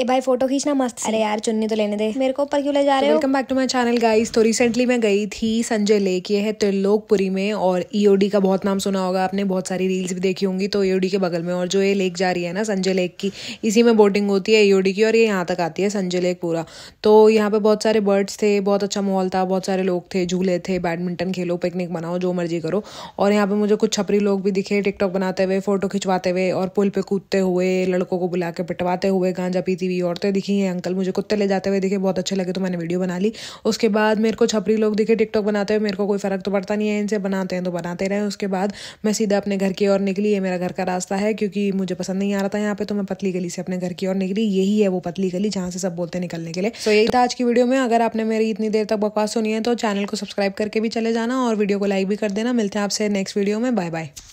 ए भाई फोटो खींचना मस्त अरे यार चुन्नी तो लेने दे मेरे को ऊपर क्यों ले जा तो रहे हो welcome back to my channel guys तो रिसेंटली मैं गई थी संजय लेक ये है त्रिलोकपुरी में और ईओडी e का बहुत नाम सुना होगा आपने बहुत सारी रील्स भी देखी होंगी तो ईओडी e के बगल में और जो ये लेक जा रही है ना संजय लेक की इसी में बोटिंग होती है ईओडी e की और ये यहाँ तक आती है संजय लेक पूरा तो यहाँ पे बहुत सारे बर्ड्स थे बहुत अच्छा माहौल था बहुत सारे लोग थे झूले थे बैडमिंटन खेलो पिकनिक बनाओ जो मर्जी करो और यहाँ पे मुझे कुछ छपरी लोग भी दिखे टिकटॉक बनाते हुए फोटो खिंचवाते हुए और पुल पे कूदते हुए लड़कों को बुला के पिटवाते हुए गांजा पीती हुई औरतें दिखी हैं अंकल मुझे कुत्ते ले जाते हुए दिखे बहुत अच्छे लगे तो मैंने वीडियो बना ली उसके बाद मेरे को छपरी लोग दिखे टिकटॉक बनाते हुए मेरे को कोई फ़र्क तो पड़ता नहीं है इनसे बनाते हैं तो बनाते रहे उसके बाद मैं सीधा अपने घर की ओर निकली ये मेरा घर का रास्ता है क्योंकि मुझे पसंद नहीं आ रहा था यहाँ पे तो मैं पतली गली से अपने घर की ओर निकली यही है वो पतली गली जहाँ से सब बोलते हैं निकलने के लिए तो यही था आज की वीडियो में अगर आपने मेरी इतनी देर तक बकवास सुनी है तो चैनल को सब्सक्राइब करके भी चले जाना और वीडियो को लाइक भी कर देना मिलते हैं आपसे नेक्स्ट वीडियो में बाय बाय